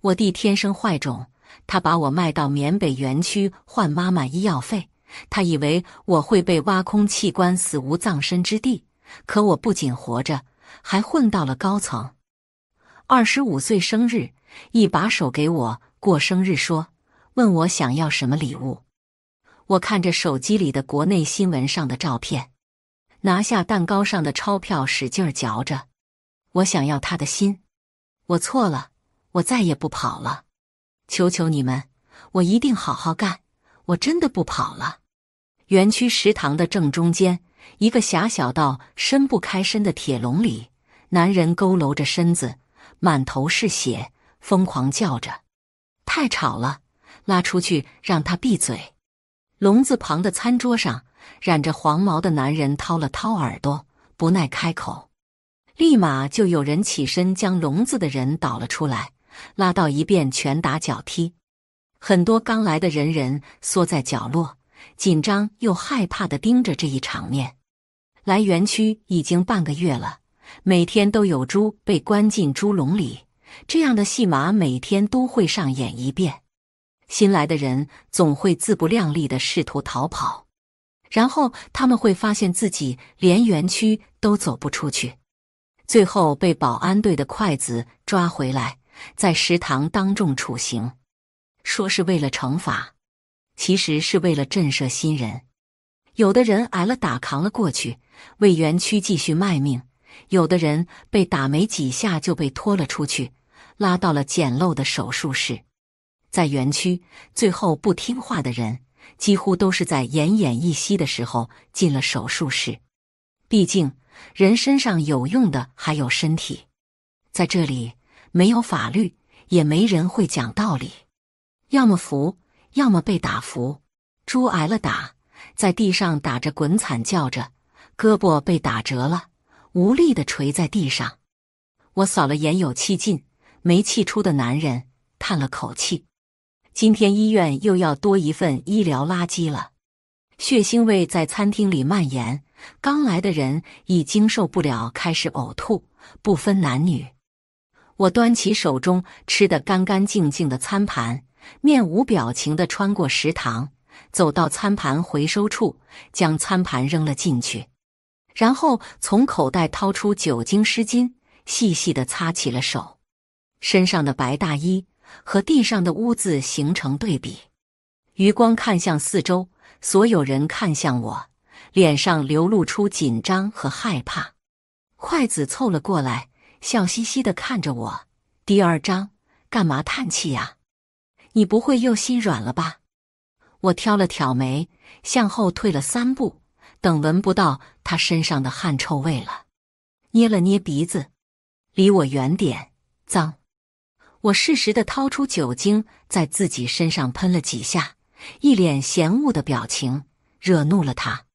我弟天生坏种，他把我卖到缅北园区换妈妈医药费。他以为我会被挖空器官死无葬身之地，可我不仅活着，还混到了高层。二十五岁生日，一把手给我过生日，说问我想要什么礼物。我看着手机里的国内新闻上的照片，拿下蛋糕上的钞票，使劲嚼着。我想要他的心。我错了。我再也不跑了！求求你们，我一定好好干！我真的不跑了。园区食堂的正中间，一个狭小到伸不开身的铁笼里，男人佝偻着身子，满头是血，疯狂叫着：“太吵了！拉出去，让他闭嘴！”笼子旁的餐桌上，染着黄毛的男人掏了掏耳朵，不耐开口，立马就有人起身将笼子的人倒了出来。拉到一遍，拳打脚踢，很多刚来的人人缩在角落，紧张又害怕的盯着这一场面。来园区已经半个月了，每天都有猪被关进猪笼里，这样的戏码每天都会上演一遍。新来的人总会自不量力的试图逃跑，然后他们会发现自己连园区都走不出去，最后被保安队的筷子抓回来。在食堂当众处刑，说是为了惩罚，其实是为了震慑新人。有的人挨了打扛了过去，为园区继续卖命；有的人被打没几下就被拖了出去，拉到了简陋的手术室。在园区，最后不听话的人几乎都是在奄奄一息的时候进了手术室。毕竟，人身上有用的还有身体，在这里。没有法律，也没人会讲道理，要么服，要么被打服。猪挨了打，在地上打着滚，惨叫着，胳膊被打折了，无力的垂在地上。我扫了眼有气进没气出的男人，叹了口气：今天医院又要多一份医疗垃圾了。血腥味在餐厅里蔓延，刚来的人已经受不了，开始呕吐，不分男女。我端起手中吃的干干净净的餐盘，面无表情的穿过食堂，走到餐盘回收处，将餐盘扔了进去，然后从口袋掏出酒精湿巾，细细的擦起了手，身上的白大衣和地上的污渍形成对比。余光看向四周，所有人看向我，脸上流露出紧张和害怕，筷子凑了过来。笑嘻嘻的看着我，第二章干嘛叹气呀？你不会又心软了吧？我挑了挑眉，向后退了三步，等闻不到他身上的汗臭味了，捏了捏鼻子，离我远点，脏！我适时的掏出酒精，在自己身上喷了几下，一脸嫌恶的表情，惹怒了他。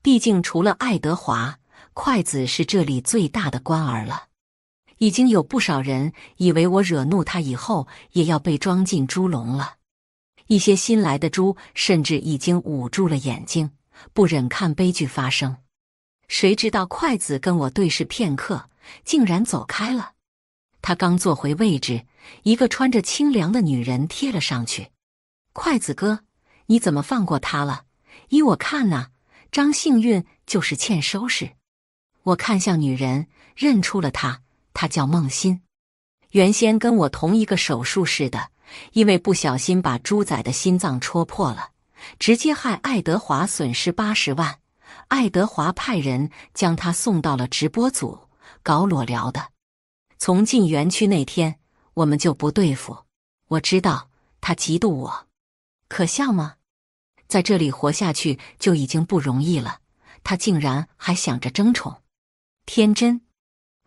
毕竟除了爱德华，筷子是这里最大的官儿了。已经有不少人以为我惹怒他以后也要被装进猪笼了，一些新来的猪甚至已经捂住了眼睛，不忍看悲剧发生。谁知道筷子跟我对视片刻，竟然走开了。他刚坐回位置，一个穿着清凉的女人贴了上去。筷子哥，你怎么放过他了？依我看呐，张幸运就是欠收拾。我看向女人，认出了她。他叫孟鑫，原先跟我同一个手术室的，因为不小心把猪仔的心脏戳破了，直接害爱德华损失八十万。爱德华派人将他送到了直播组搞裸聊的。从进园区那天，我们就不对付。我知道他嫉妒我，可笑吗？在这里活下去就已经不容易了，他竟然还想着争宠，天真。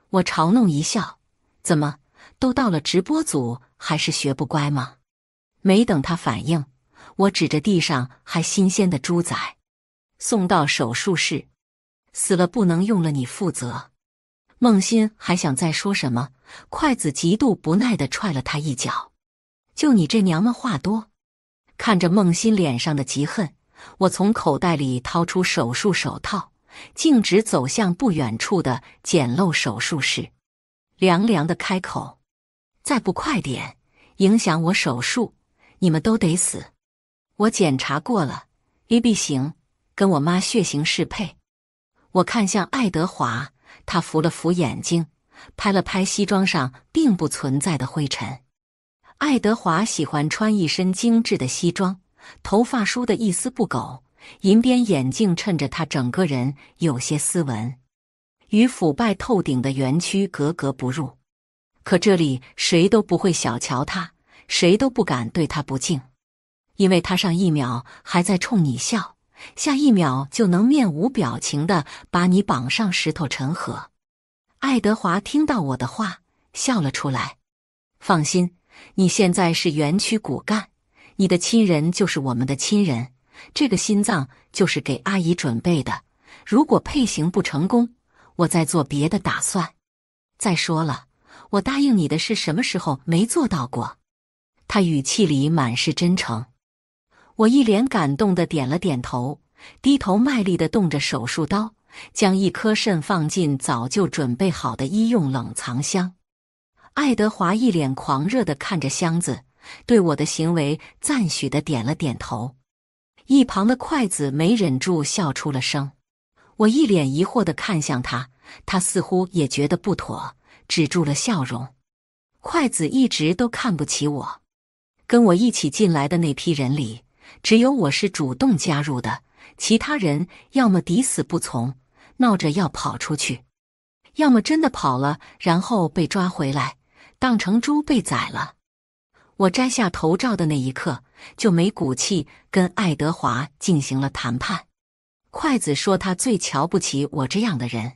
我嘲弄一笑：“怎么，都到了直播组还是学不乖吗？”没等他反应，我指着地上还新鲜的猪仔：“送到手术室，死了不能用了，你负责。”孟欣还想再说什么，筷子极度不耐地踹了他一脚：“就你这娘们话多！”看着孟欣脸上的极恨，我从口袋里掏出手术手套。径直走向不远处的简陋手术室，凉凉的开口：“再不快点，影响我手术，你们都得死。”我检查过了，AB 型，跟我妈血型适配。我看向爱德华，他扶了扶眼睛，拍了拍西装上并不存在的灰尘。爱德华喜欢穿一身精致的西装，头发梳得一丝不苟。银边眼镜衬着他，整个人有些斯文，与腐败透顶的园区格格不入。可这里谁都不会小瞧他，谁都不敢对他不敬，因为他上一秒还在冲你笑，下一秒就能面无表情的把你绑上石头沉河。爱德华听到我的话笑了出来。放心，你现在是园区骨干，你的亲人就是我们的亲人。这个心脏就是给阿姨准备的，如果配型不成功，我再做别的打算。再说了，我答应你的是什么时候没做到过？他语气里满是真诚。我一脸感动的点了点头，低头卖力的动着手术刀，将一颗肾放进早就准备好的医用冷藏箱。爱德华一脸狂热的看着箱子，对我的行为赞许的点了点头。一旁的筷子没忍住笑出了声，我一脸疑惑的看向他，他似乎也觉得不妥，止住了笑容。筷子一直都看不起我，跟我一起进来的那批人里，只有我是主动加入的，其他人要么抵死不从，闹着要跑出去，要么真的跑了，然后被抓回来，当成猪被宰了。我摘下头罩的那一刻。就没骨气，跟爱德华进行了谈判。筷子说：“他最瞧不起我这样的人。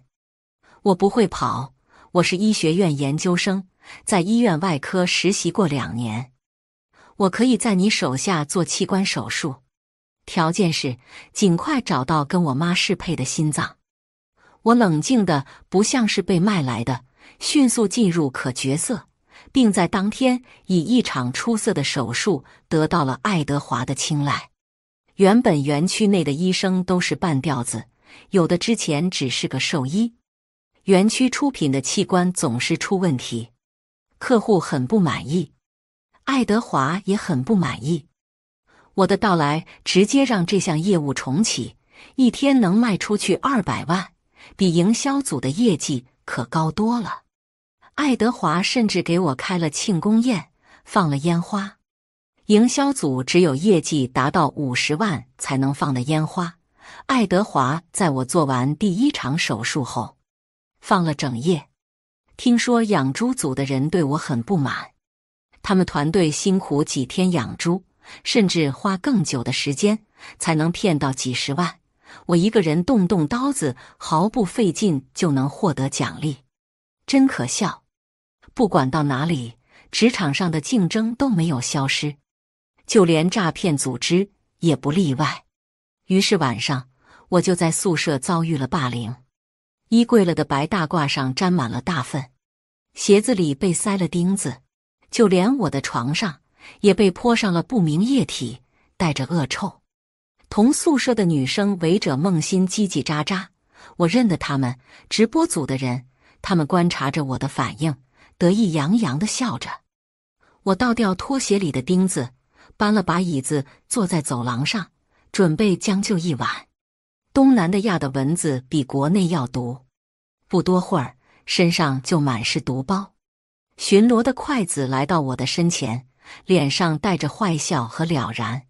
我不会跑，我是医学院研究生，在医院外科实习过两年。我可以在你手下做器官手术，条件是尽快找到跟我妈适配的心脏。”我冷静的不像是被卖来的，迅速进入可角色。并在当天以一场出色的手术得到了爱德华的青睐。原本园区内的医生都是半吊子，有的之前只是个兽医。园区出品的器官总是出问题，客户很不满意，爱德华也很不满意。我的到来直接让这项业务重启，一天能卖出去二百万，比营销组的业绩可高多了。爱德华甚至给我开了庆功宴，放了烟花。营销组只有业绩达到五十万才能放的烟花。爱德华在我做完第一场手术后放了整夜。听说养猪组的人对我很不满，他们团队辛苦几天养猪，甚至花更久的时间才能骗到几十万。我一个人动动刀子，毫不费劲就能获得奖励，真可笑。不管到哪里，职场上的竞争都没有消失，就连诈骗组织也不例外。于是晚上，我就在宿舍遭遇了霸凌：衣柜了的白大褂上沾满了大粪，鞋子里被塞了钉子，就连我的床上也被泼上了不明液体，带着恶臭。同宿舍的女生围着梦欣叽叽喳喳，我认得他们，直播组的人。他们观察着我的反应。得意洋洋的笑着，我倒掉拖鞋里的钉子，搬了把椅子坐在走廊上，准备将就一晚。东南的亚的蚊子比国内要毒，不多会儿身上就满是毒包。巡逻的筷子来到我的身前，脸上带着坏笑和了然：“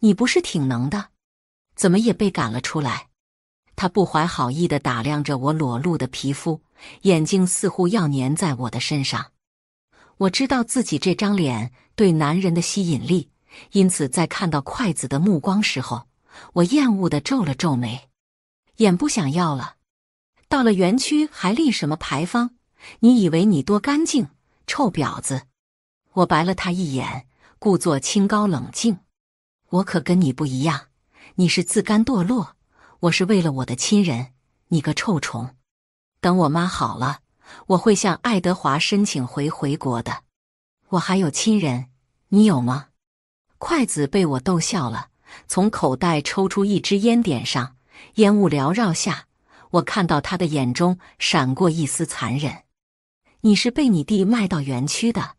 你不是挺能的，怎么也被赶了出来？”他不怀好意的打量着我裸露的皮肤，眼睛似乎要粘在我的身上。我知道自己这张脸对男人的吸引力，因此在看到筷子的目光时候，我厌恶的皱了皱眉，眼不想要了。到了园区还立什么牌坊？你以为你多干净，臭婊子！我白了他一眼，故作清高冷静。我可跟你不一样，你是自甘堕落。我是为了我的亲人，你个臭虫！等我妈好了，我会向爱德华申请回回国的。我还有亲人，你有吗？筷子被我逗笑了，从口袋抽出一支烟，点上，烟雾缭绕下，我看到他的眼中闪过一丝残忍。你是被你弟卖到园区的？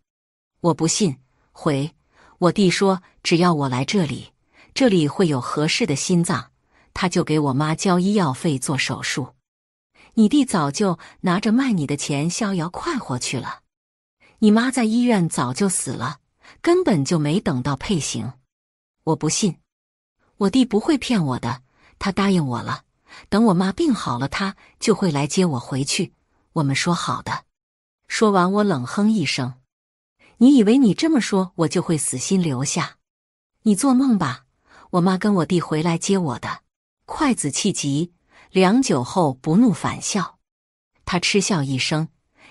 我不信。回我弟说，只要我来这里，这里会有合适的心脏。他就给我妈交医药费做手术，你弟早就拿着卖你的钱逍遥快活去了。你妈在医院早就死了，根本就没等到配型。我不信，我弟不会骗我的，他答应我了，等我妈病好了，他就会来接我回去，我们说好的。说完，我冷哼一声：“你以为你这么说，我就会死心留下？你做梦吧！我妈跟我弟回来接我的。”筷子气急，良久后不怒反笑。他嗤笑一声：“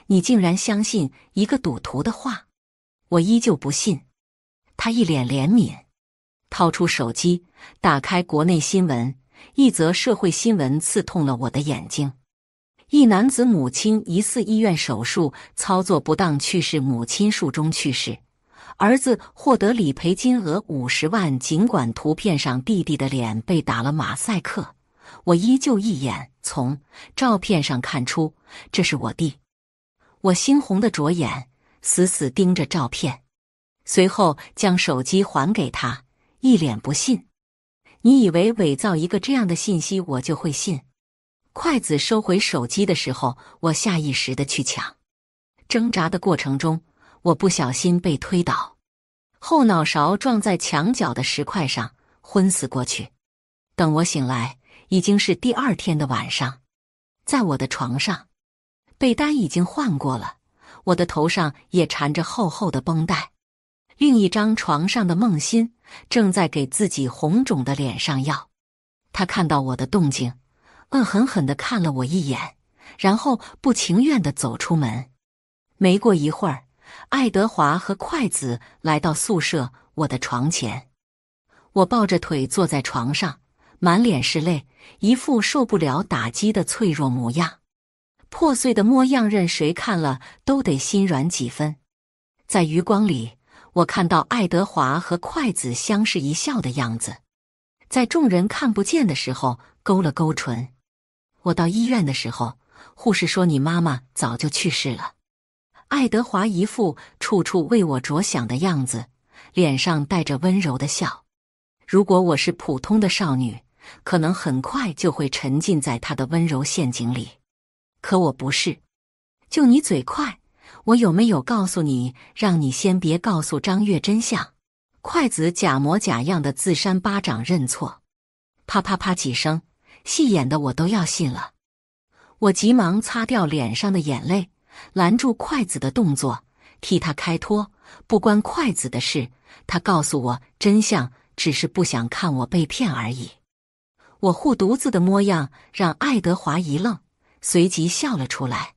你竟然相信一个赌徒的话？”我依旧不信。他一脸怜悯，掏出手机，打开国内新闻。一则社会新闻刺痛了我的眼睛：一男子母亲疑似医院手术操作不当去世，母亲术中去世。儿子获得理赔金额五十万，尽管图片上弟弟的脸被打了马赛克，我依旧一眼从照片上看出这是我弟。我猩红的着眼，死死盯着照片，随后将手机还给他，一脸不信。你以为伪造一个这样的信息我就会信？筷子收回手机的时候，我下意识的去抢，挣扎的过程中。我不小心被推倒，后脑勺撞在墙角的石块上，昏死过去。等我醒来，已经是第二天的晚上，在我的床上，被单已经换过了，我的头上也缠着厚厚的绷带。另一张床上的梦欣正在给自己红肿的脸上药，他看到我的动静，恶狠狠的看了我一眼，然后不情愿的走出门。没过一会儿。爱德华和筷子来到宿舍，我的床前。我抱着腿坐在床上，满脸是泪，一副受不了打击的脆弱模样，破碎的模样任谁看了都得心软几分。在余光里，我看到爱德华和筷子相视一笑的样子，在众人看不见的时候勾了勾唇。我到医院的时候，护士说：“你妈妈早就去世了。”爱德华一副处处为我着想的样子，脸上带着温柔的笑。如果我是普通的少女，可能很快就会沉浸在他的温柔陷阱里。可我不是，就你嘴快！我有没有告诉你，让你先别告诉张月真相？筷子假模假样的自扇巴掌认错，啪啪啪几声，戏演的我都要信了。我急忙擦掉脸上的眼泪。拦住筷子的动作，替他开脱，不关筷子的事。他告诉我真相，只是不想看我被骗而已。我护犊子的模样让爱德华一愣，随即笑了出来，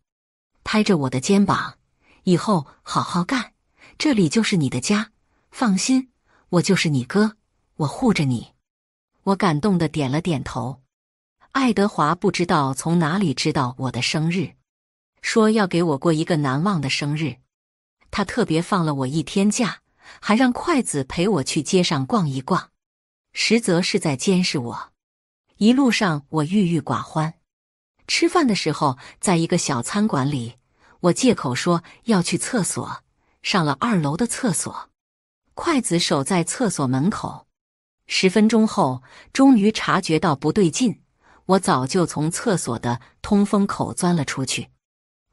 拍着我的肩膀：“以后好好干，这里就是你的家。放心，我就是你哥，我护着你。”我感动的点了点头。爱德华不知道从哪里知道我的生日。说要给我过一个难忘的生日，他特别放了我一天假，还让筷子陪我去街上逛一逛，实则是在监视我。一路上我郁郁寡欢。吃饭的时候，在一个小餐馆里，我借口说要去厕所，上了二楼的厕所，筷子守在厕所门口。十分钟后，终于察觉到不对劲，我早就从厕所的通风口钻了出去。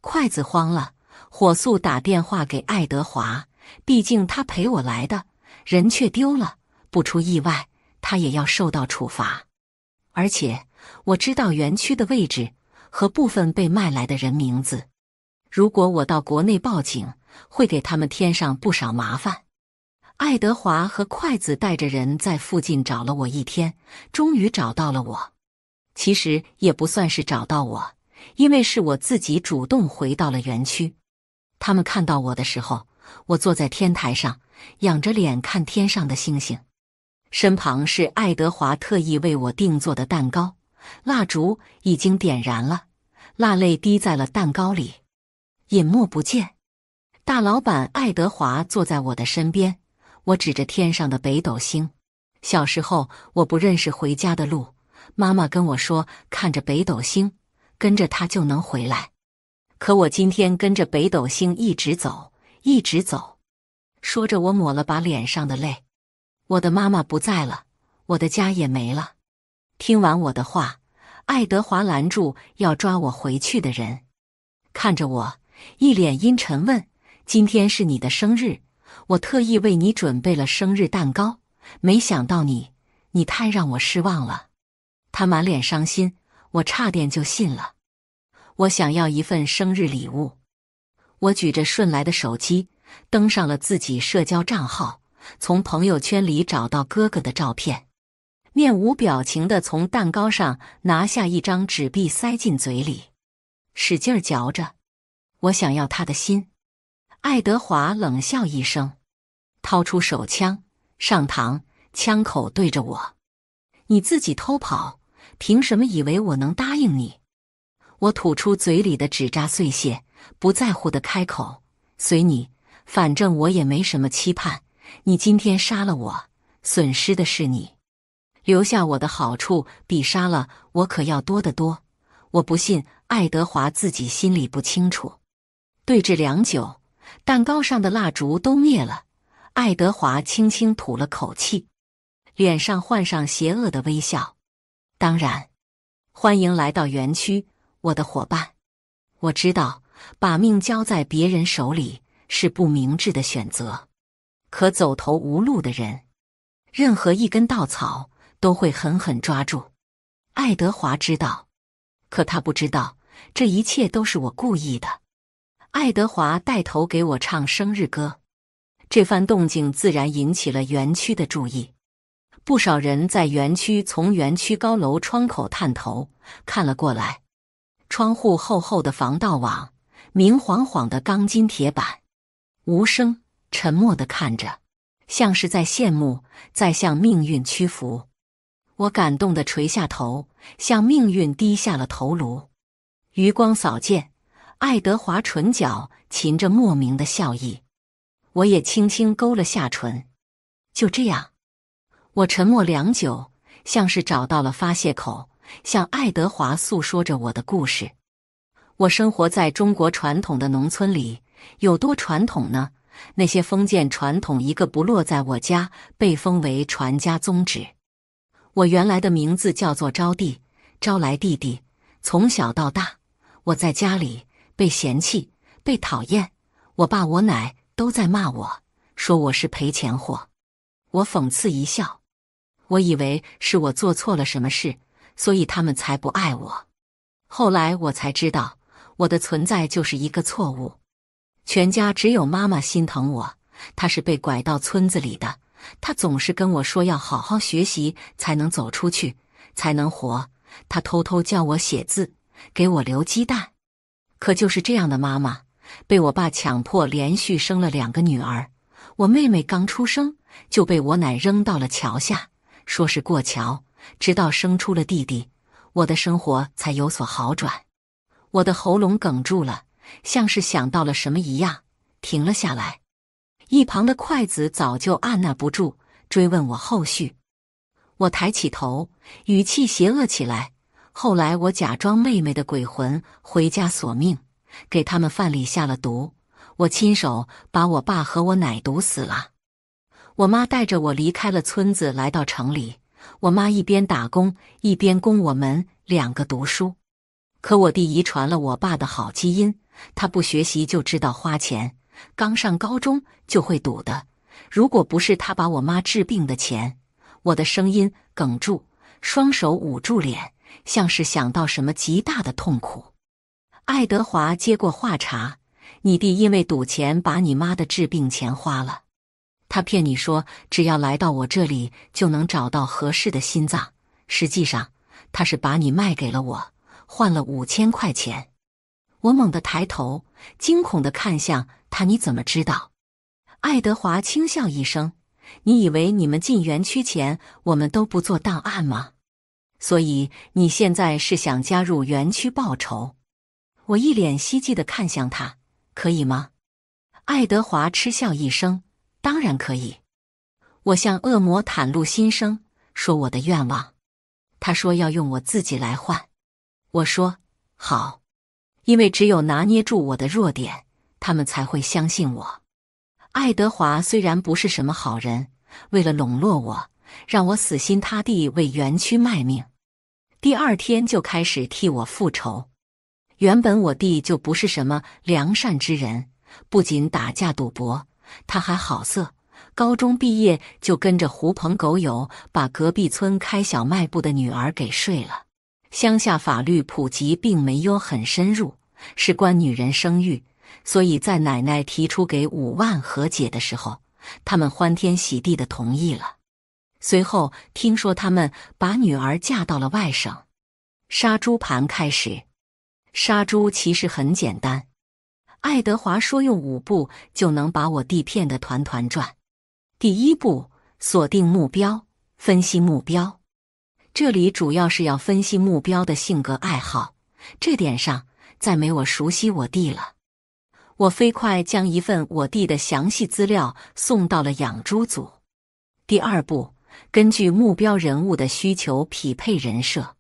筷子慌了，火速打电话给爱德华。毕竟他陪我来的，人却丢了。不出意外，他也要受到处罚。而且我知道园区的位置和部分被卖来的人名字。如果我到国内报警，会给他们添上不少麻烦。爱德华和筷子带着人在附近找了我一天，终于找到了我。其实也不算是找到我。因为是我自己主动回到了园区，他们看到我的时候，我坐在天台上，仰着脸看天上的星星。身旁是爱德华特意为我定做的蛋糕，蜡烛已经点燃了，蜡泪滴在了蛋糕里，隐没不见。大老板爱德华坐在我的身边，我指着天上的北斗星。小时候我不认识回家的路，妈妈跟我说看着北斗星。跟着他就能回来，可我今天跟着北斗星一直走，一直走。说着，我抹了把脸上的泪。我的妈妈不在了，我的家也没了。听完我的话，爱德华拦住要抓我回去的人，看着我，一脸阴沉，问：“今天是你的生日，我特意为你准备了生日蛋糕，没想到你……你太让我失望了。”他满脸伤心。我差点就信了。我想要一份生日礼物。我举着顺来的手机，登上了自己社交账号，从朋友圈里找到哥哥的照片，面无表情的从蛋糕上拿下一张纸币，塞进嘴里，使劲嚼着。我想要他的心。爱德华冷笑一声，掏出手枪，上膛，枪口对着我。你自己偷跑。凭什么以为我能答应你？我吐出嘴里的纸扎碎屑，不在乎的开口：“随你，反正我也没什么期盼。你今天杀了我，损失的是你；留下我的好处，比杀了我可要多得多。我不信，爱德华自己心里不清楚。”对峙良久，蛋糕上的蜡烛都灭了。爱德华轻轻吐了口气，脸上换上邪恶的微笑。当然，欢迎来到园区，我的伙伴。我知道把命交在别人手里是不明智的选择，可走投无路的人，任何一根稻草都会狠狠抓住。爱德华知道，可他不知道这一切都是我故意的。爱德华带头给我唱生日歌，这番动静自然引起了园区的注意。不少人在园区从园区高楼窗口探头看了过来，窗户厚厚的防盗网，明晃晃的钢筋铁板，无声沉默的看着，像是在羡慕，在向命运屈服。我感动的垂下头，向命运低下了头颅。余光扫见，爱德华唇角噙着莫名的笑意，我也轻轻勾了下唇。就这样。我沉默良久，像是找到了发泄口，向爱德华诉说着我的故事。我生活在中国传统的农村里，有多传统呢？那些封建传统一个不落，在我家被封为传家宗旨。我原来的名字叫做招娣，招来弟弟。从小到大，我在家里被嫌弃，被讨厌，我爸我奶都在骂我，说我是赔钱货。我讽刺一笑。我以为是我做错了什么事，所以他们才不爱我。后来我才知道，我的存在就是一个错误。全家只有妈妈心疼我，她是被拐到村子里的。她总是跟我说要好好学习，才能走出去，才能活。她偷偷教我写字，给我留鸡蛋。可就是这样的妈妈，被我爸强迫连续生了两个女儿。我妹妹刚出生就被我奶扔到了桥下。说是过桥，直到生出了弟弟，我的生活才有所好转。我的喉咙哽住了，像是想到了什么一样，停了下来。一旁的筷子早就按捺不住，追问我后续。我抬起头，语气邪恶起来。后来，我假装妹妹的鬼魂回家索命，给他们饭里下了毒。我亲手把我爸和我奶毒死了。我妈带着我离开了村子，来到城里。我妈一边打工，一边供我们两个读书。可我弟遗传了我爸的好基因，他不学习就知道花钱。刚上高中就会赌的。如果不是他把我妈治病的钱，我的声音哽住，双手捂住脸，像是想到什么极大的痛苦。爱德华接过话茬：“你弟因为赌钱，把你妈的治病钱花了。”他骗你说只要来到我这里就能找到合适的心脏，实际上他是把你卖给了我，换了五千块钱。我猛地抬头，惊恐的看向他：“你怎么知道？”爱德华轻笑一声：“你以为你们进园区前我们都不做档案吗？所以你现在是想加入园区报仇？”我一脸希冀的看向他：“可以吗？”爱德华嗤笑一声。当然可以，我向恶魔袒露心声，说我的愿望。他说要用我自己来换。我说好，因为只有拿捏住我的弱点，他们才会相信我。爱德华虽然不是什么好人，为了笼络我，让我死心塌地为园区卖命，第二天就开始替我复仇。原本我弟就不是什么良善之人，不仅打架赌博。他还好色，高中毕业就跟着狐朋狗友把隔壁村开小卖部的女儿给睡了。乡下法律普及并没有很深入，事关女人生育，所以在奶奶提出给五万和解的时候，他们欢天喜地的同意了。随后听说他们把女儿嫁到了外省，杀猪盘开始。杀猪其实很简单。爱德华说：“用五步就能把我弟骗得团团转。第一步，锁定目标，分析目标。这里主要是要分析目标的性格爱好。这点上，再没我熟悉我弟了。我飞快将一份我弟的详细资料送到了养猪组。第二步，根据目标人物的需求匹配人设。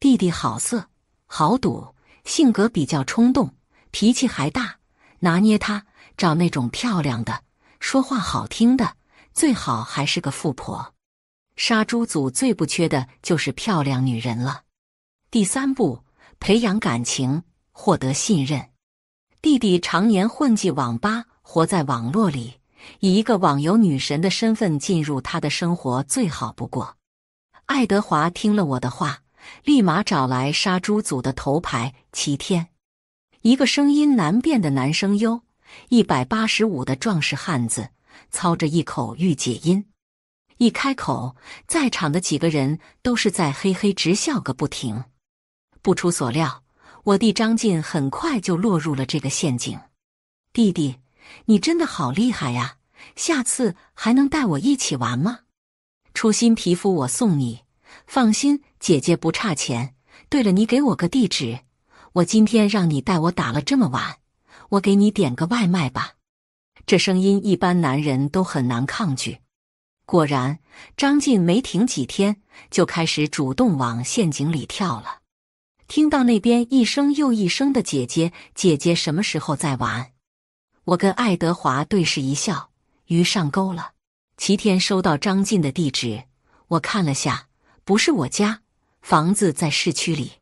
弟弟好色、好赌，性格比较冲动。”脾气还大，拿捏他，找那种漂亮的、说话好听的，最好还是个富婆。杀猪组最不缺的就是漂亮女人了。第三步，培养感情，获得信任。弟弟常年混迹网吧，活在网络里，以一个网游女神的身份进入他的生活，最好不过。爱德华听了我的话，立马找来杀猪组的头牌齐天。一个声音难辨的男声哟，一百八十五的壮实汉子，操着一口御姐音，一开口，在场的几个人都是在嘿嘿直笑个不停。不出所料，我弟张晋很快就落入了这个陷阱。弟弟，你真的好厉害呀！下次还能带我一起玩吗？初心皮肤我送你，放心，姐姐不差钱。对了，你给我个地址。我今天让你带我打了这么晚，我给你点个外卖吧。这声音一般男人都很难抗拒。果然，张晋没停几天就开始主动往陷阱里跳了。听到那边一声又一声的“姐姐，姐姐”，什么时候再玩？我跟爱德华对视一笑，鱼上钩了。齐天收到张晋的地址，我看了下，不是我家，房子在市区里。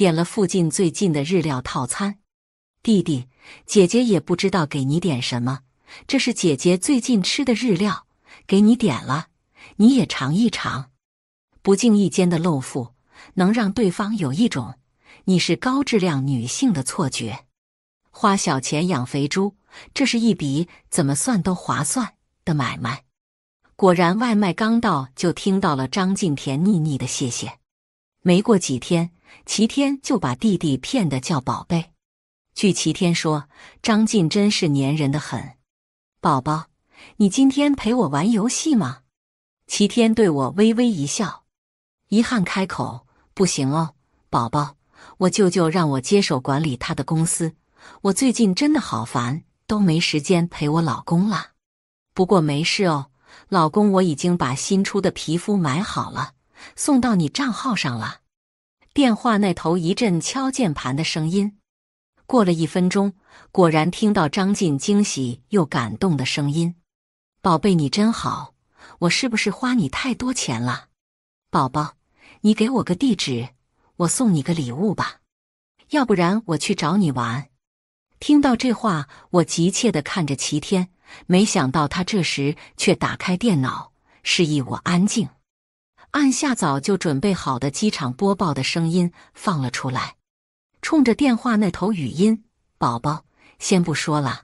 点了附近最近的日料套餐，弟弟姐姐也不知道给你点什么，这是姐姐最近吃的日料，给你点了，你也尝一尝。不经意间的露富，能让对方有一种你是高质量女性的错觉。花小钱养肥猪，这是一笔怎么算都划算的买卖。果然，外卖刚到就听到了张敬甜腻腻的谢谢。没过几天。齐天就把弟弟骗的叫宝贝。据齐天说，张晋真是粘人的很。宝宝，你今天陪我玩游戏吗？齐天对我微微一笑，遗憾开口：“不行哦，宝宝，我舅舅让我接手管理他的公司，我最近真的好烦，都没时间陪我老公了。不过没事哦，老公，我已经把新出的皮肤买好了，送到你账号上了。”电话那头一阵敲键盘的声音，过了一分钟，果然听到张晋惊喜又感动的声音：“宝贝，你真好，我是不是花你太多钱了？宝宝，你给我个地址，我送你个礼物吧，要不然我去找你玩。”听到这话，我急切的看着齐天，没想到他这时却打开电脑，示意我安静。按下早就准备好的机场播报的声音放了出来，冲着电话那头语音：“宝宝，先不说了，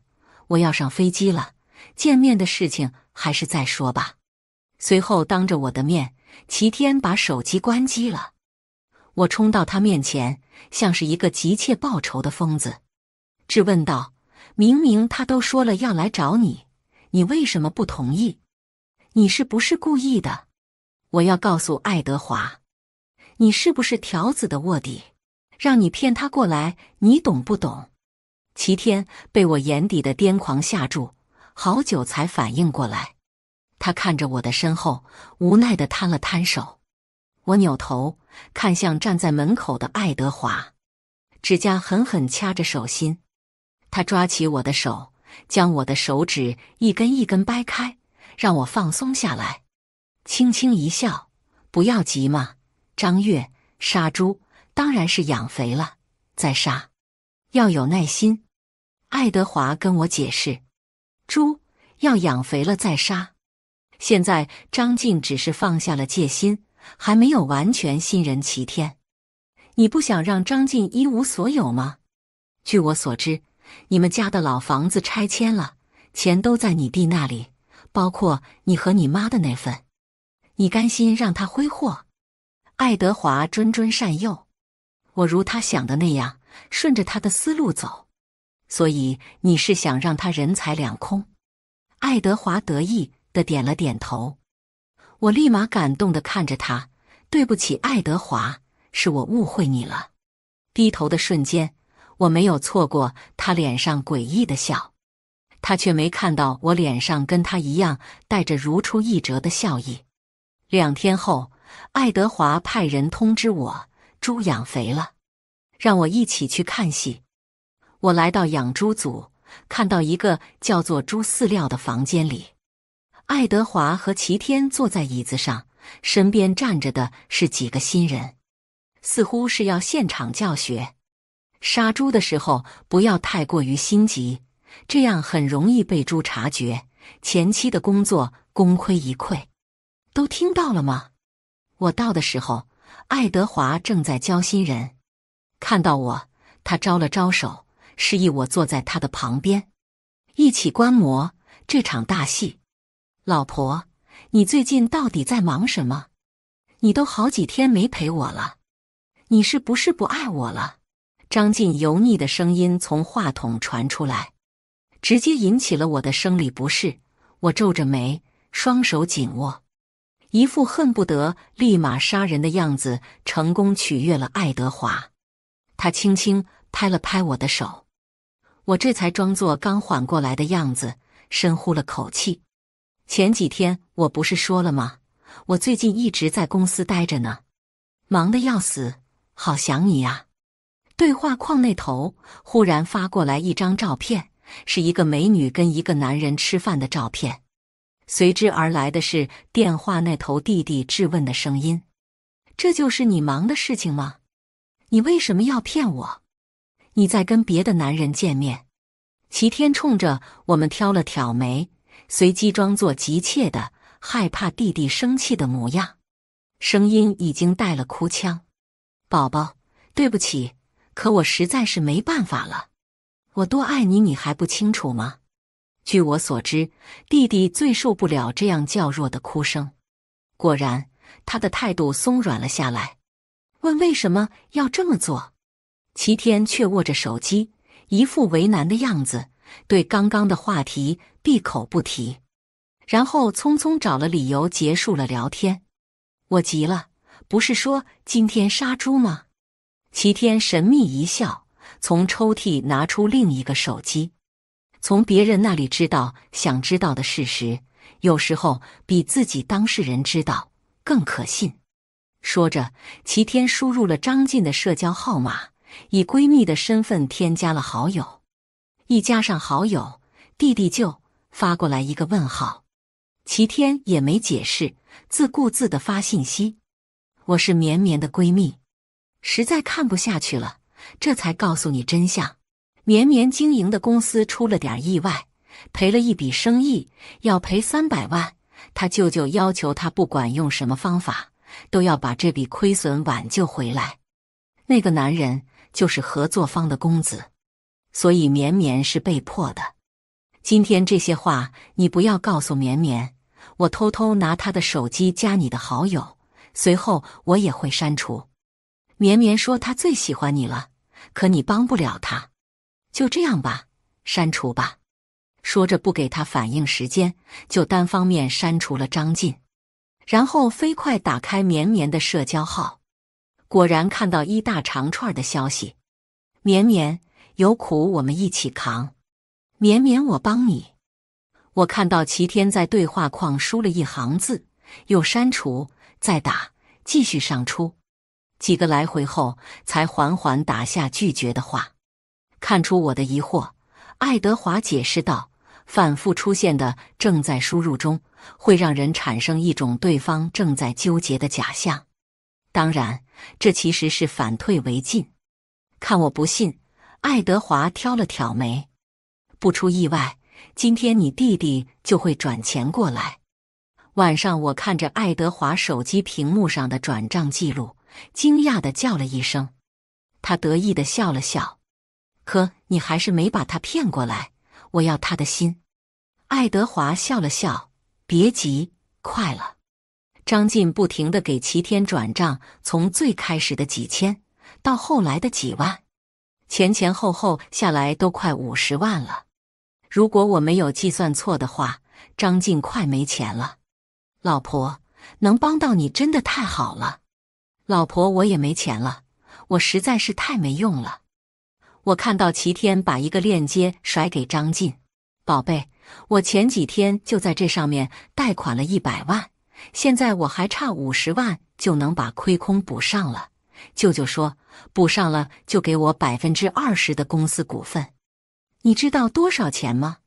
我要上飞机了，见面的事情还是再说吧。”随后，当着我的面，齐天把手机关机了。我冲到他面前，像是一个急切报仇的疯子，质问道：“明明他都说了要来找你，你为什么不同意？你是不是故意的？”我要告诉爱德华，你是不是条子的卧底？让你骗他过来，你懂不懂？齐天被我眼底的癫狂吓住，好久才反应过来。他看着我的身后，无奈的摊了摊手。我扭头看向站在门口的爱德华，指甲狠狠掐着手心。他抓起我的手，将我的手指一根一根掰开，让我放松下来。轻轻一笑，不要急嘛，张月杀猪当然是养肥了再杀，要有耐心。爱德华跟我解释，猪要养肥了再杀。现在张静只是放下了戒心，还没有完全信任齐天。你不想让张静一无所有吗？据我所知，你们家的老房子拆迁了，钱都在你弟那里，包括你和你妈的那份。你甘心让他挥霍？爱德华谆谆善诱，我如他想的那样顺着他的思路走，所以你是想让他人财两空？爱德华得意的点了点头，我立马感动的看着他，对不起，爱德华，是我误会你了。低头的瞬间，我没有错过他脸上诡异的笑，他却没看到我脸上跟他一样带着如出一辙的笑意。两天后，爱德华派人通知我，猪养肥了，让我一起去看戏。我来到养猪组，看到一个叫做“猪饲料”的房间里，爱德华和齐天坐在椅子上，身边站着的是几个新人，似乎是要现场教学。杀猪的时候不要太过于心急，这样很容易被猪察觉，前期的工作功亏一篑。都听到了吗？我到的时候，爱德华正在教新人。看到我，他招了招手，示意我坐在他的旁边，一起观摩这场大戏。老婆，你最近到底在忙什么？你都好几天没陪我了，你是不是不爱我了？张晋油腻的声音从话筒传出来，直接引起了我的生理不适。我皱着眉，双手紧握。一副恨不得立马杀人的样子，成功取悦了爱德华。他轻轻拍了拍我的手，我这才装作刚缓过来的样子，深呼了口气。前几天我不是说了吗？我最近一直在公司待着呢，忙得要死，好想你呀。对话框那头忽然发过来一张照片，是一个美女跟一个男人吃饭的照片。随之而来的是电话那头弟弟质问的声音：“这就是你忙的事情吗？你为什么要骗我？你在跟别的男人见面？”齐天冲着我们挑了挑眉，随即装作急切的害怕弟弟生气的模样，声音已经带了哭腔：“宝宝，对不起，可我实在是没办法了。我多爱你，你还不清楚吗？”据我所知，弟弟最受不了这样较弱的哭声。果然，他的态度松软了下来，问为什么要这么做。齐天却握着手机，一副为难的样子，对刚刚的话题闭口不提，然后匆匆找了理由结束了聊天。我急了，不是说今天杀猪吗？齐天神秘一笑，从抽屉拿出另一个手机。从别人那里知道想知道的事实，有时候比自己当事人知道更可信。说着，齐天输入了张晋的社交号码，以闺蜜的身份添加了好友。一加上好友，弟弟就发过来一个问号。齐天也没解释，自顾自的发信息：“我是绵绵的闺蜜，实在看不下去了，这才告诉你真相。”绵绵经营的公司出了点意外，赔了一笔生意，要赔三百万。他舅舅要求他不管用什么方法，都要把这笔亏损挽救回来。那个男人就是合作方的公子，所以绵绵是被迫的。今天这些话你不要告诉绵绵，我偷偷拿他的手机加你的好友，随后我也会删除。绵绵说他最喜欢你了，可你帮不了他。就这样吧，删除吧。说着，不给他反应时间，就单方面删除了张晋。然后飞快打开绵绵的社交号，果然看到一大长串的消息。绵绵有苦我们一起扛，绵绵我帮你。我看到齐天在对话框输了一行字，又删除，再打，继续上出几个来回后，才缓缓打下拒绝的话。看出我的疑惑，爱德华解释道：“反复出现的正在输入中，会让人产生一种对方正在纠结的假象。当然，这其实是反退为进。”看我不信，爱德华挑了挑眉。不出意外，今天你弟弟就会转钱过来。晚上，我看着爱德华手机屏幕上的转账记录，惊讶的叫了一声。他得意的笑了笑。可你还是没把他骗过来，我要他的心。爱德华笑了笑，别急，快了。张晋不停地给齐天转账，从最开始的几千，到后来的几万，前前后后下来都快五十万了。如果我没有计算错的话，张晋快没钱了。老婆，能帮到你真的太好了。老婆，我也没钱了，我实在是太没用了。我看到齐天把一个链接甩给张晋，宝贝，我前几天就在这上面贷款了一百万，现在我还差五十万就能把亏空补上了。舅舅说补上了就给我百分之二十的公司股份，你知道多少钱吗？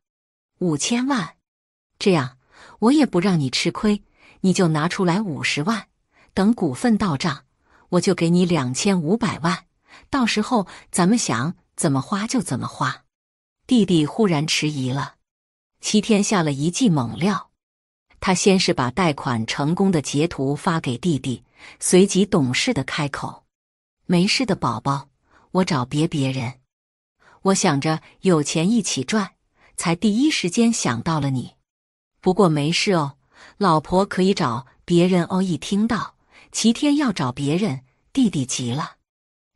五千万。这样我也不让你吃亏，你就拿出来五十万，等股份到账我就给你两千五百万，到时候咱们想。怎么花就怎么花，弟弟忽然迟疑了。齐天下了一记猛料，他先是把贷款成功的截图发给弟弟，随即懂事的开口：“没事的，宝宝，我找别别人。我想着有钱一起赚，才第一时间想到了你。不过没事哦，老婆可以找别人哦。”一听到齐天要找别人，弟弟急了，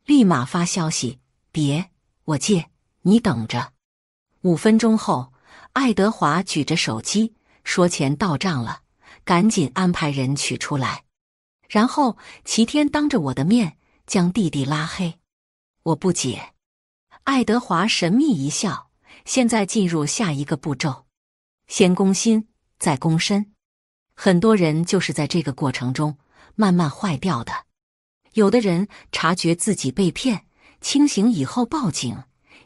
立马发消息：“别。”我借你等着，五分钟后，爱德华举着手机说：“钱到账了，赶紧安排人取出来。”然后齐天当着我的面将弟弟拉黑。我不解，爱德华神秘一笑：“现在进入下一个步骤，先攻心，再攻身。很多人就是在这个过程中慢慢坏掉的。有的人察觉自己被骗。”清醒以后报警，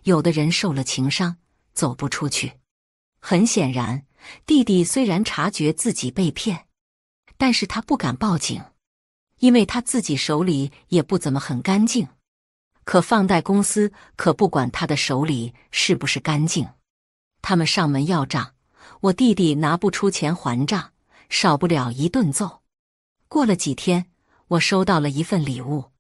有的人受了情伤，走不出去。很显然，弟弟虽然察觉自己被骗，但是他不敢报警，因为他自己手里也不怎么很干净。可放贷公司可不管他的手里是不是干净，他们上门要账，我弟弟拿不出钱还账，少不了一顿揍。过了几天，我收到了一份礼物。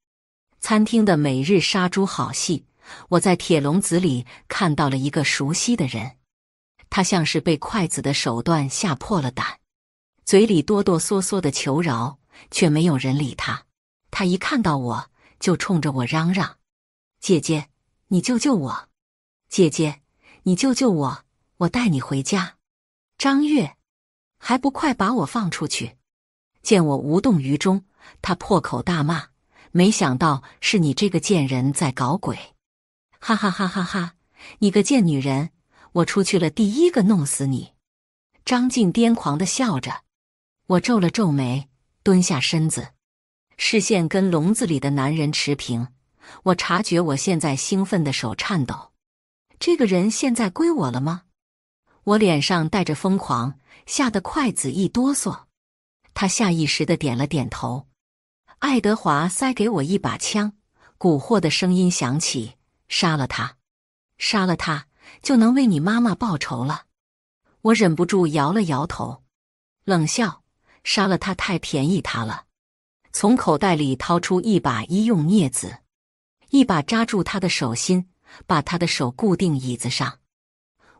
餐厅的每日杀猪好戏，我在铁笼子里看到了一个熟悉的人。他像是被筷子的手段吓破了胆，嘴里哆哆嗦嗦的求饶，却没有人理他。他一看到我就冲着我嚷嚷：“姐姐，你救救我！姐姐，你救救我！我带你回家。”张月，还不快把我放出去！见我无动于衷，他破口大骂。没想到是你这个贱人在搞鬼，哈哈哈哈哈！你个贱女人，我出去了，第一个弄死你！张静癫狂的笑着，我皱了皱眉，蹲下身子，视线跟笼子里的男人持平。我察觉我现在兴奋的手颤抖，这个人现在归我了吗？我脸上带着疯狂，吓得筷子一哆嗦。他下意识的点了点头。爱德华塞给我一把枪，蛊惑的声音响起：“杀了他，杀了他，就能为你妈妈报仇了。”我忍不住摇了摇头，冷笑：“杀了他太便宜他了。”从口袋里掏出一把医用镊子，一把扎住他的手心，把他的手固定椅子上。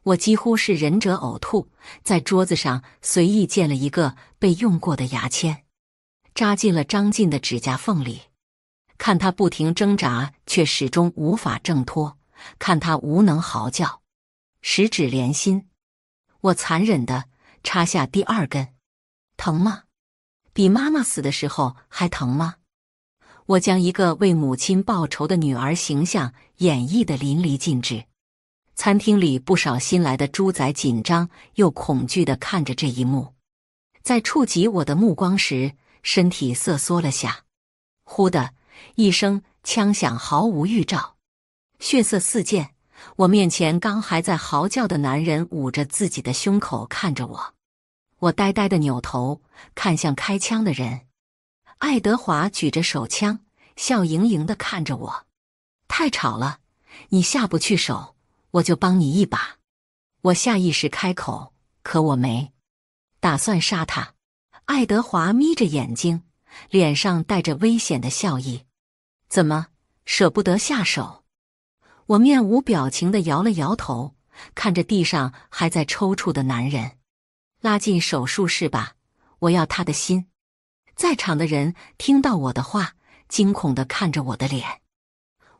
我几乎是忍者呕吐，在桌子上随意捡了一个被用过的牙签。扎进了张晋的指甲缝里，看他不停挣扎，却始终无法挣脱；看他无能嚎叫，十指连心。我残忍的插下第二根，疼吗？比妈妈死的时候还疼吗？我将一个为母亲报仇的女儿形象演绎的淋漓尽致。餐厅里不少新来的猪仔紧张又恐惧的看着这一幕，在触及我的目光时。身体瑟缩了下，忽的一声枪响，毫无预兆，血色四溅。我面前刚还在嚎叫的男人捂着自己的胸口看着我，我呆呆的扭头看向开枪的人，爱德华举着手枪，笑盈盈的看着我。太吵了，你下不去手，我就帮你一把。我下意识开口，可我没打算杀他。爱德华眯着眼睛，脸上带着危险的笑意：“怎么，舍不得下手？”我面无表情的摇了摇头，看着地上还在抽搐的男人，拉进手术室吧，我要他的心。在场的人听到我的话，惊恐的看着我的脸，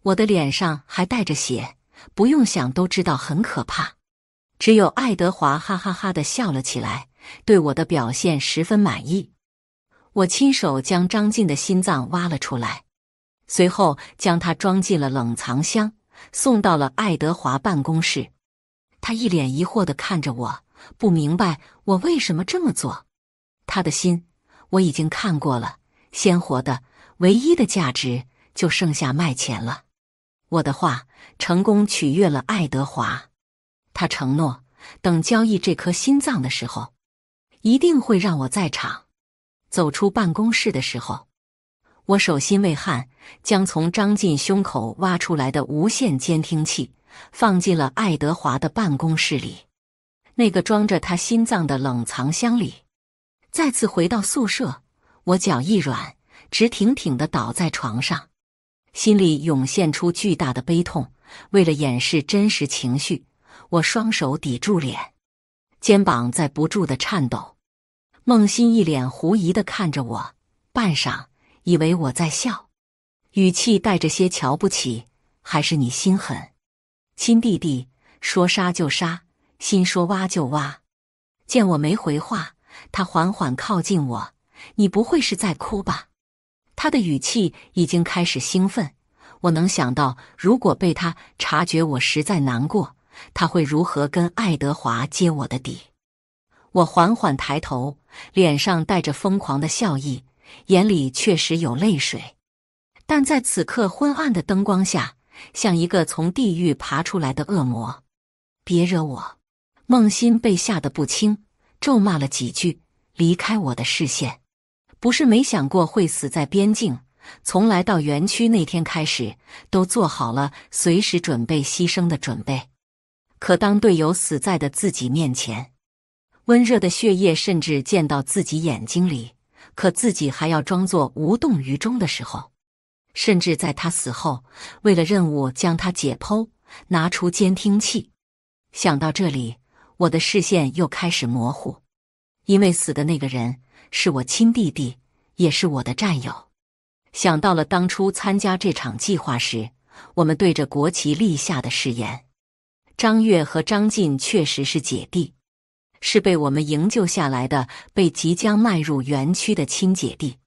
我的脸上还带着血，不用想都知道很可怕。只有爱德华哈哈哈的笑了起来。对我的表现十分满意，我亲手将张晋的心脏挖了出来，随后将它装进了冷藏箱，送到了爱德华办公室。他一脸疑惑地看着我，不明白我为什么这么做。他的心我已经看过了，鲜活的，唯一的价值就剩下卖钱了。我的话成功取悦了爱德华，他承诺等交易这颗心脏的时候。一定会让我在场。走出办公室的时候，我手心未汗，将从张晋胸口挖出来的无线监听器放进了爱德华的办公室里那个装着他心脏的冷藏箱里。再次回到宿舍，我脚一软，直挺挺的倒在床上，心里涌现出巨大的悲痛。为了掩饰真实情绪，我双手抵住脸。肩膀在不住的颤抖，孟欣一脸狐疑的看着我，半晌，以为我在笑，语气带着些瞧不起，还是你心狠，亲弟弟，说杀就杀，心说挖就挖。见我没回话，他缓缓靠近我，你不会是在哭吧？他的语气已经开始兴奋，我能想到，如果被他察觉，我实在难过。他会如何跟爱德华揭我的底？我缓缓抬头，脸上带着疯狂的笑意，眼里确实有泪水，但在此刻昏暗的灯光下，像一个从地狱爬出来的恶魔。别惹我！孟欣被吓得不轻，咒骂了几句，离开我的视线。不是没想过会死在边境，从来到园区那天开始，都做好了随时准备牺牲的准备。可当队友死在的自己面前，温热的血液甚至溅到自己眼睛里，可自己还要装作无动于衷的时候，甚至在他死后，为了任务将他解剖，拿出监听器。想到这里，我的视线又开始模糊，因为死的那个人是我亲弟弟，也是我的战友。想到了当初参加这场计划时，我们对着国旗立下的誓言。张悦和张晋确实是姐弟，是被我们营救下来的，被即将迈入园区的亲姐弟。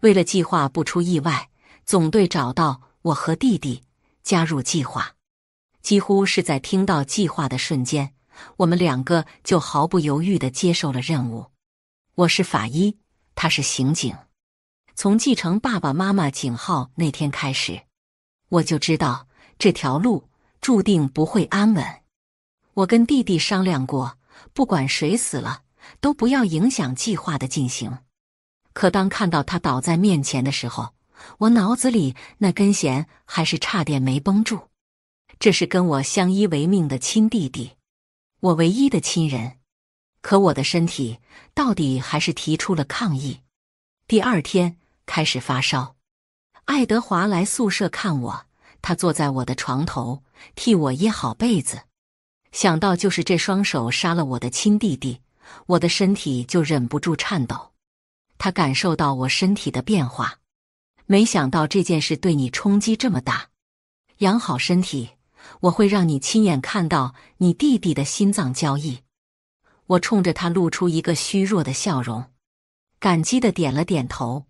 为了计划不出意外，总队找到我和弟弟加入计划。几乎是在听到计划的瞬间，我们两个就毫不犹豫的接受了任务。我是法医，他是刑警。从继承爸爸妈妈警号那天开始，我就知道这条路。注定不会安稳。我跟弟弟商量过，不管谁死了，都不要影响计划的进行。可当看到他倒在面前的时候，我脑子里那根弦还是差点没绷住。这是跟我相依为命的亲弟弟，我唯一的亲人。可我的身体到底还是提出了抗议。第二天开始发烧。爱德华来宿舍看我。他坐在我的床头，替我掖好被子。想到就是这双手杀了我的亲弟弟，我的身体就忍不住颤抖。他感受到我身体的变化，没想到这件事对你冲击这么大。养好身体，我会让你亲眼看到你弟弟的心脏交易。我冲着他露出一个虚弱的笑容，感激的点了点头。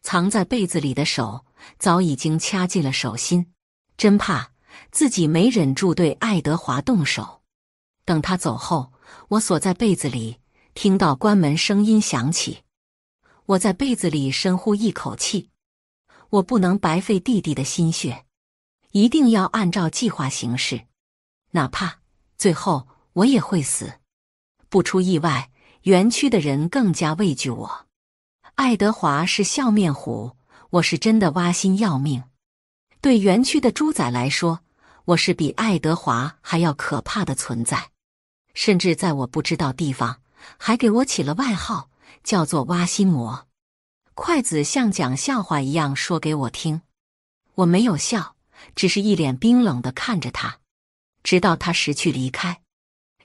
藏在被子里的手早已经掐进了手心。真怕自己没忍住对爱德华动手。等他走后，我锁在被子里，听到关门声音响起，我在被子里深呼一口气。我不能白费弟弟的心血，一定要按照计划行事，哪怕最后我也会死。不出意外，园区的人更加畏惧我。爱德华是笑面虎，我是真的挖心要命。对园区的猪仔来说，我是比爱德华还要可怕的存在。甚至在我不知道地方，还给我起了外号，叫做“挖心魔”。筷子像讲笑话一样说给我听，我没有笑，只是一脸冰冷的看着他，直到他识趣离开。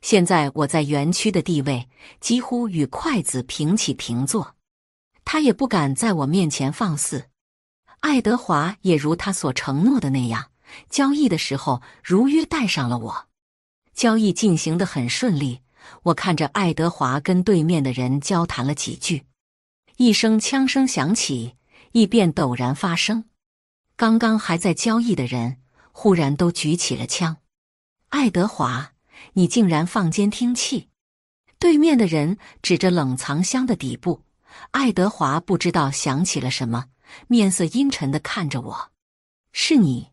现在我在园区的地位几乎与筷子平起平坐，他也不敢在我面前放肆。爱德华也如他所承诺的那样，交易的时候如约带上了我。交易进行的很顺利，我看着爱德华跟对面的人交谈了几句。一声枪声响起，异变陡然发生。刚刚还在交易的人，忽然都举起了枪。爱德华，你竟然放监听器！对面的人指着冷藏箱的底部。爱德华不知道想起了什么。面色阴沉的看着我，是你。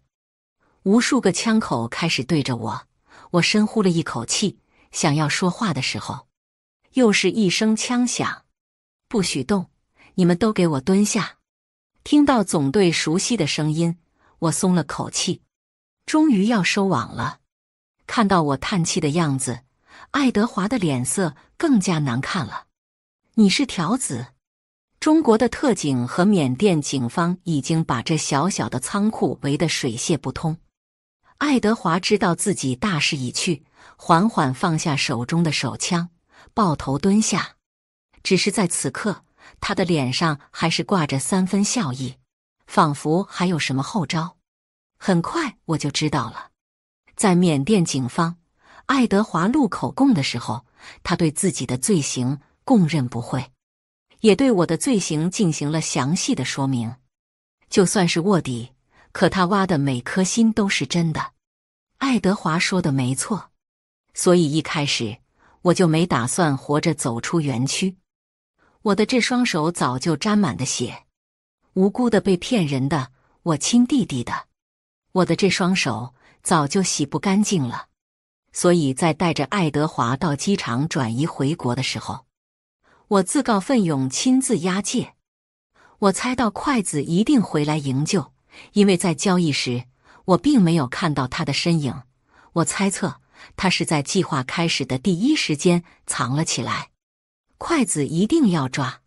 无数个枪口开始对着我，我深呼了一口气，想要说话的时候，又是一声枪响。不许动，你们都给我蹲下。听到总队熟悉的声音，我松了口气，终于要收网了。看到我叹气的样子，爱德华的脸色更加难看了。你是条子。中国的特警和缅甸警方已经把这小小的仓库围得水泄不通。爱德华知道自己大势已去，缓缓放下手中的手枪，抱头蹲下。只是在此刻，他的脸上还是挂着三分笑意，仿佛还有什么后招。很快我就知道了，在缅甸警方爱德华录口供的时候，他对自己的罪行供认不讳。也对我的罪行进行了详细的说明。就算是卧底，可他挖的每颗心都是真的。爱德华说的没错，所以一开始我就没打算活着走出园区。我的这双手早就沾满了血，无辜的被骗人的，我亲弟弟的，我的这双手早就洗不干净了。所以在带着爱德华到机场转移回国的时候。我自告奋勇，亲自押解。我猜到筷子一定回来营救，因为在交易时我并没有看到他的身影。我猜测他是在计划开始的第一时间藏了起来。筷子一定要抓，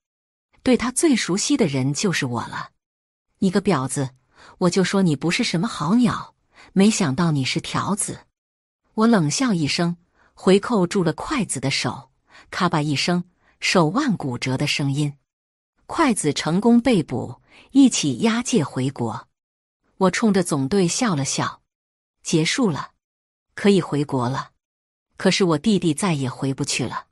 对他最熟悉的人就是我了。你个婊子，我就说你不是什么好鸟，没想到你是条子。我冷笑一声，回扣住了筷子的手，咔吧一声。手腕骨折的声音，筷子成功被捕，一起押解回国。我冲着总队笑了笑，结束了，可以回国了。可是我弟弟再也回不去了。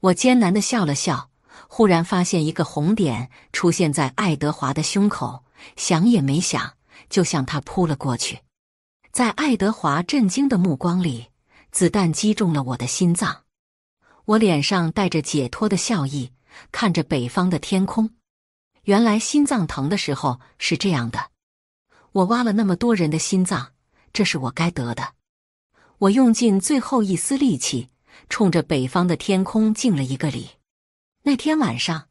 我艰难的笑了笑，忽然发现一个红点出现在爱德华的胸口，想也没想就向他扑了过去。在爱德华震惊的目光里，子弹击中了我的心脏。我脸上带着解脱的笑意，看着北方的天空。原来心脏疼的时候是这样的。我挖了那么多人的心脏，这是我该得的。我用尽最后一丝力气，冲着北方的天空敬了一个礼。那天晚上，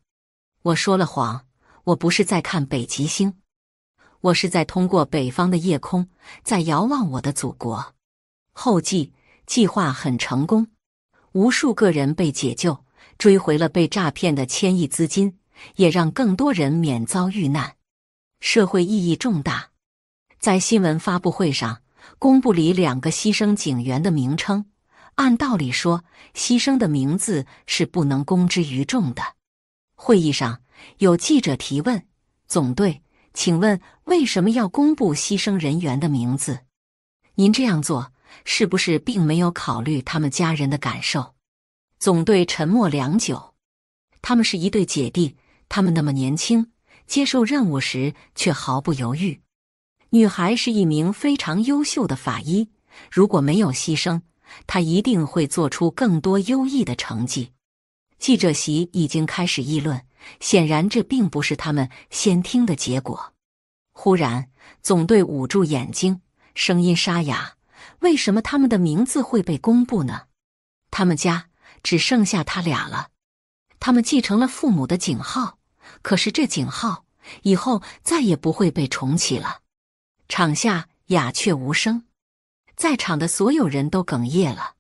我说了谎。我不是在看北极星，我是在通过北方的夜空，在遥望我的祖国。后记：计划很成功。无数个人被解救，追回了被诈骗的千亿资金，也让更多人免遭遇难，社会意义重大。在新闻发布会上公布里两个牺牲警员的名称，按道理说，牺牲的名字是不能公之于众的。会议上有记者提问：“总队，请问为什么要公布牺牲人员的名字？您这样做？”是不是并没有考虑他们家人的感受？总队沉默良久。他们是一对姐弟，他们那么年轻，接受任务时却毫不犹豫。女孩是一名非常优秀的法医，如果没有牺牲，她一定会做出更多优异的成绩。记者席已经开始议论，显然这并不是他们先听的结果。忽然，总队捂住眼睛，声音沙哑。为什么他们的名字会被公布呢？他们家只剩下他俩了。他们继承了父母的井号，可是这井号以后再也不会被重启了。场下鸦雀无声，在场的所有人都哽咽了。